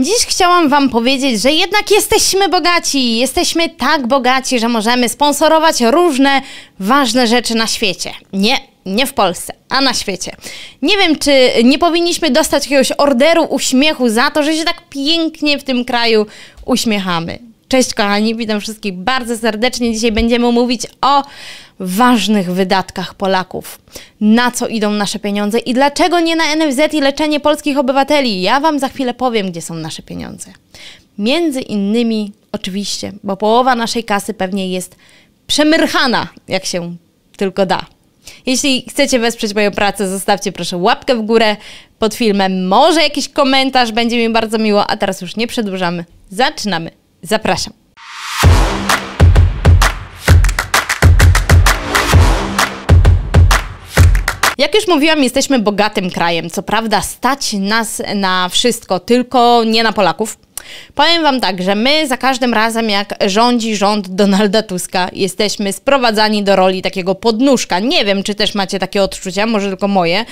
Dziś chciałam Wam powiedzieć, że jednak jesteśmy bogaci. Jesteśmy tak bogaci, że możemy sponsorować różne ważne rzeczy na świecie. Nie, nie w Polsce, a na świecie. Nie wiem, czy nie powinniśmy dostać jakiegoś orderu uśmiechu za to, że się tak pięknie w tym kraju uśmiechamy. Cześć kochani, witam wszystkich bardzo serdecznie. Dzisiaj będziemy mówić o ważnych wydatkach Polaków. Na co idą nasze pieniądze i dlaczego nie na NFZ i leczenie polskich obywateli? Ja Wam za chwilę powiem, gdzie są nasze pieniądze. Między innymi, oczywiście, bo połowa naszej kasy pewnie jest przemyrchana, jak się tylko da. Jeśli chcecie wesprzeć moją pracę, zostawcie proszę łapkę w górę pod filmem, może jakiś komentarz, będzie mi bardzo miło, a teraz już nie przedłużamy. Zaczynamy! Zapraszam. Jak już mówiłam, jesteśmy bogatym krajem. Co prawda, stać nas na wszystko, tylko nie na Polaków. Powiem Wam tak, że my za każdym razem, jak rządzi rząd Donalda Tuska, jesteśmy sprowadzani do roli takiego podnóżka. Nie wiem, czy też macie takie odczucia, może tylko moje,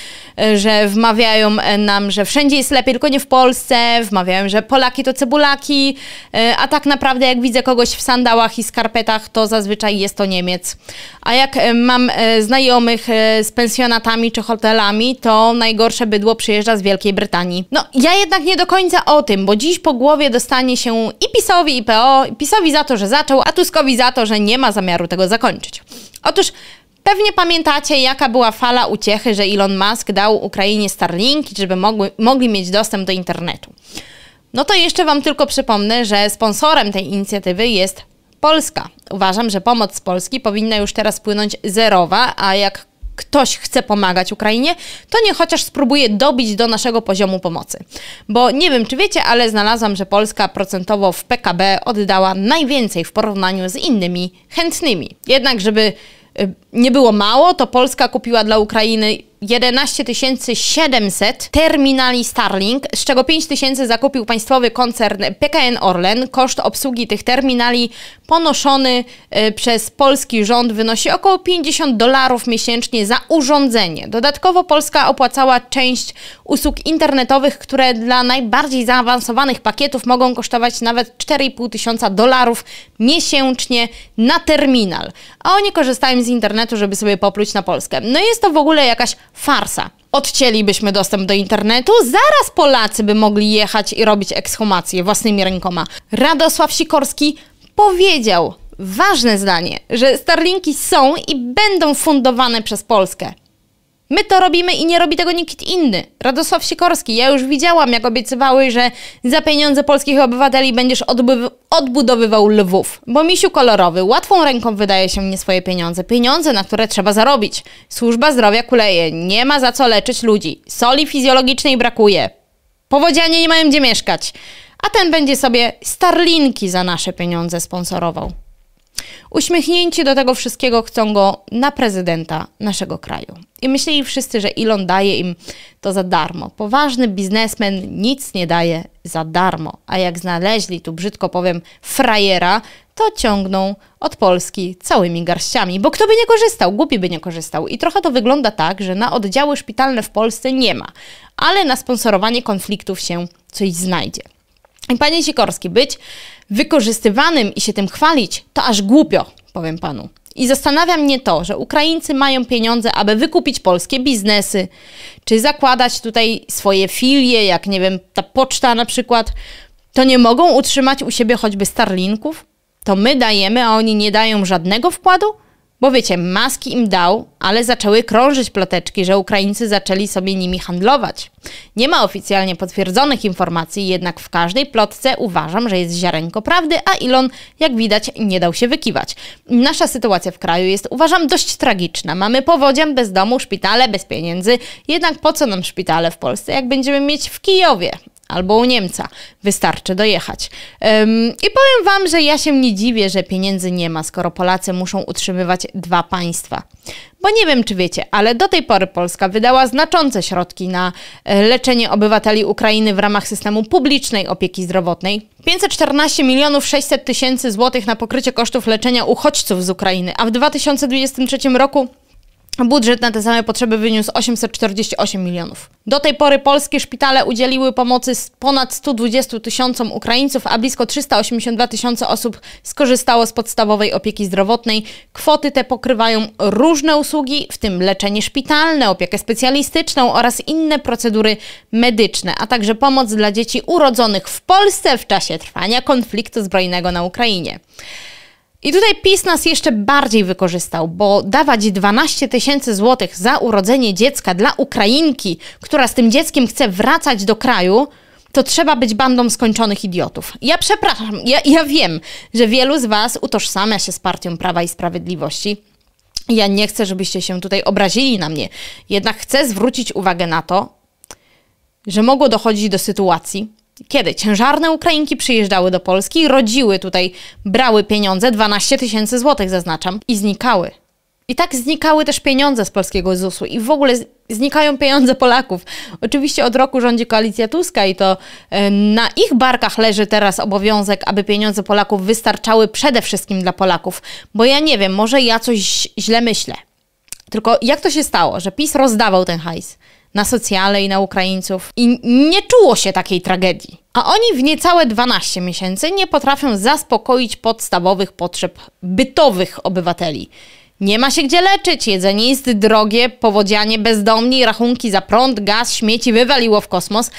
że wmawiają nam, że wszędzie jest lepiej, tylko nie w Polsce, wmawiają, że Polaki to cebulaki, e, a tak naprawdę jak widzę kogoś w sandałach i skarpetach, to zazwyczaj jest to Niemiec. A jak e, mam e, znajomych z pensjonatami czy hotelami, to najgorsze bydło przyjeżdża z Wielkiej Brytanii. No, ja jednak nie do końca o tym, bo dziś po głowie dostanie się i PiSowi, i PO, i PiSowi za to, że zaczął, a Tuskowi za to, że nie ma zamiaru tego zakończyć. Otóż Pewnie pamiętacie, jaka była fala uciechy, że Elon Musk dał Ukrainie Starlinki, żeby mogły, mogli mieć dostęp do internetu. No to jeszcze Wam tylko przypomnę, że sponsorem tej inicjatywy jest Polska. Uważam, że pomoc z Polski powinna już teraz płynąć zerowa, a jak ktoś chce pomagać Ukrainie, to nie chociaż spróbuje dobić do naszego poziomu pomocy. Bo nie wiem, czy wiecie, ale znalazłam, że Polska procentowo w PKB oddała najwięcej w porównaniu z innymi chętnymi. Jednak, żeby y, nie było mało, to Polska kupiła dla Ukrainy 11 700 terminali Starlink, z czego 5 tysięcy zakupił państwowy koncern PKN Orlen. Koszt obsługi tych terminali ponoszony e, przez polski rząd wynosi około 50 dolarów miesięcznie za urządzenie. Dodatkowo Polska opłacała część usług internetowych, które dla najbardziej zaawansowanych pakietów mogą kosztować nawet 4,5 tysiąca dolarów miesięcznie na terminal. A oni korzystają z internetu internetu, żeby sobie popluć na Polskę. No jest to w ogóle jakaś farsa. Odcięlibyśmy dostęp do internetu, zaraz Polacy by mogli jechać i robić ekshumację własnymi rękoma. Radosław Sikorski powiedział ważne zdanie, że Starlinki są i będą fundowane przez Polskę. My to robimy i nie robi tego nikt inny. Radosław Sikorski, ja już widziałam, jak obiecywałeś, że za pieniądze polskich obywateli będziesz odbudowywał Lwów. Bo misiu kolorowy łatwą ręką wydaje się nie swoje pieniądze. Pieniądze, na które trzeba zarobić. Służba zdrowia kuleje, nie ma za co leczyć ludzi. Soli fizjologicznej brakuje. Powodzianie nie mają gdzie mieszkać. A ten będzie sobie Starlinki za nasze pieniądze sponsorował. Uśmiechnięci do tego wszystkiego chcą go na prezydenta naszego kraju. I myśleli wszyscy, że Elon daje im to za darmo. Poważny biznesmen nic nie daje za darmo, a jak znaleźli, tu brzydko powiem, frajera, to ciągną od Polski całymi garściami, bo kto by nie korzystał, głupi by nie korzystał. I trochę to wygląda tak, że na oddziały szpitalne w Polsce nie ma, ale na sponsorowanie konfliktów się coś znajdzie. I panie Sikorski, być wykorzystywanym i się tym chwalić, to aż głupio, powiem panu. I zastanawia mnie to, że Ukraińcy mają pieniądze, aby wykupić polskie biznesy, czy zakładać tutaj swoje filie, jak nie wiem, ta poczta na przykład, to nie mogą utrzymać u siebie choćby Starlinków? To my dajemy, a oni nie dają żadnego wkładu? Bo wiecie, maski im dał, ale zaczęły krążyć ploteczki, że Ukraińcy zaczęli sobie nimi handlować. Nie ma oficjalnie potwierdzonych informacji, jednak w każdej plotce uważam, że jest ziarenko prawdy, a Elon, jak widać, nie dał się wykiwać. Nasza sytuacja w kraju jest, uważam, dość tragiczna. Mamy powodzie, bez domu, szpitale, bez pieniędzy. Jednak po co nam szpitale w Polsce, jak będziemy mieć w Kijowie? albo u Niemca. Wystarczy dojechać. Ym, I powiem Wam, że ja się nie dziwię, że pieniędzy nie ma, skoro Polacy muszą utrzymywać dwa państwa. Bo nie wiem, czy wiecie, ale do tej pory Polska wydała znaczące środki na e, leczenie obywateli Ukrainy w ramach systemu publicznej opieki zdrowotnej. 514 milionów 600 tysięcy złotych na pokrycie kosztów leczenia uchodźców z Ukrainy, a w 2023 roku Budżet na te same potrzeby wyniósł 848 milionów. Do tej pory polskie szpitale udzieliły pomocy ponad 120 tysiącom Ukraińców, a blisko 382 tysiące osób skorzystało z podstawowej opieki zdrowotnej. Kwoty te pokrywają różne usługi, w tym leczenie szpitalne, opiekę specjalistyczną oraz inne procedury medyczne, a także pomoc dla dzieci urodzonych w Polsce w czasie trwania konfliktu zbrojnego na Ukrainie. I tutaj PiS nas jeszcze bardziej wykorzystał, bo dawać 12 tysięcy złotych za urodzenie dziecka dla Ukrainki, która z tym dzieckiem chce wracać do kraju, to trzeba być bandą skończonych idiotów. Ja przepraszam, ja, ja wiem, że wielu z Was utożsamia się z Partią Prawa i Sprawiedliwości. Ja nie chcę, żebyście się tutaj obrazili na mnie. Jednak chcę zwrócić uwagę na to, że mogło dochodzić do sytuacji, kiedy ciężarne Ukrainki przyjeżdżały do Polski, rodziły tutaj, brały pieniądze, 12 tysięcy złotych zaznaczam, i znikały. I tak znikały też pieniądze z polskiego ZUS-u i w ogóle znikają pieniądze Polaków. Oczywiście od roku rządzi koalicja Tuska i to e, na ich barkach leży teraz obowiązek, aby pieniądze Polaków wystarczały przede wszystkim dla Polaków. Bo ja nie wiem, może ja coś źle myślę. Tylko jak to się stało, że PiS rozdawał ten hajs? na socjale i na Ukraińców. I nie czuło się takiej tragedii. A oni w niecałe 12 miesięcy nie potrafią zaspokoić podstawowych potrzeb bytowych obywateli. Nie ma się gdzie leczyć, jedzenie jest drogie, powodzianie bezdomni, rachunki za prąd, gaz, śmieci wywaliło w kosmos,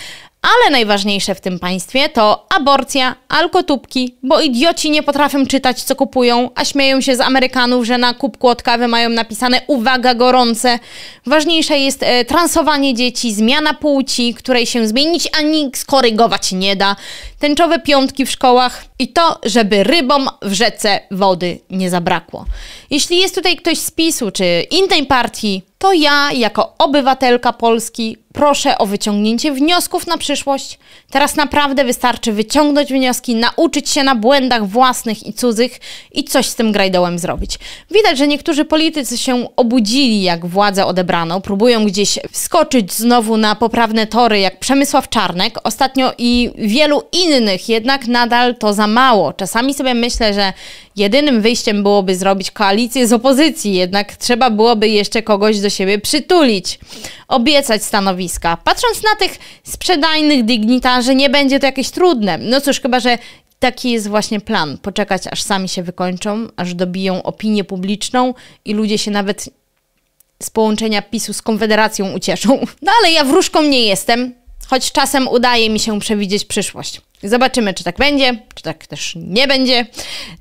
ale najważniejsze w tym państwie to aborcja, alkotubki, bo idioci nie potrafią czytać, co kupują, a śmieją się z Amerykanów, że na kubku od kawy mają napisane uwaga gorące. Ważniejsze jest e, transowanie dzieci, zmiana płci, której się zmienić ani skorygować nie da, tęczowe piątki w szkołach i to, żeby rybom w rzece wody nie zabrakło. Jeśli jest tutaj ktoś z PiSu czy innej partii, to ja jako obywatelka Polski Proszę o wyciągnięcie wniosków na przyszłość. Teraz naprawdę wystarczy wyciągnąć wnioski, nauczyć się na błędach własnych i cudzych i coś z tym grajdołem zrobić. Widać, że niektórzy politycy się obudzili, jak władzę odebrano, próbują gdzieś wskoczyć znowu na poprawne tory, jak Przemysław Czarnek ostatnio i wielu innych, jednak nadal to za mało. Czasami sobie myślę, że jedynym wyjściem byłoby zrobić koalicję z opozycji, jednak trzeba byłoby jeszcze kogoś do siebie przytulić, obiecać stanowisko stanowiska. Patrząc na tych sprzedajnych dygnitarzy, nie będzie to jakieś trudne. No cóż, chyba że taki jest właśnie plan: poczekać, aż sami się wykończą, aż dobiją opinię publiczną i ludzie się nawet z połączenia PiSu z Konfederacją ucieszą. No ale ja wróżką nie jestem, choć czasem udaje mi się przewidzieć przyszłość. Zobaczymy, czy tak będzie, czy tak też nie będzie.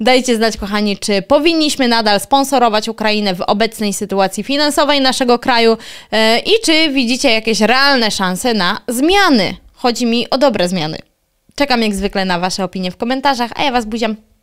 Dajcie znać, kochani, czy powinniśmy nadal sponsorować Ukrainę w obecnej sytuacji finansowej naszego kraju yy, i czy widzicie jakieś realne szanse na zmiany. Chodzi mi o dobre zmiany. Czekam jak zwykle na Wasze opinie w komentarzach, a ja Was buziam.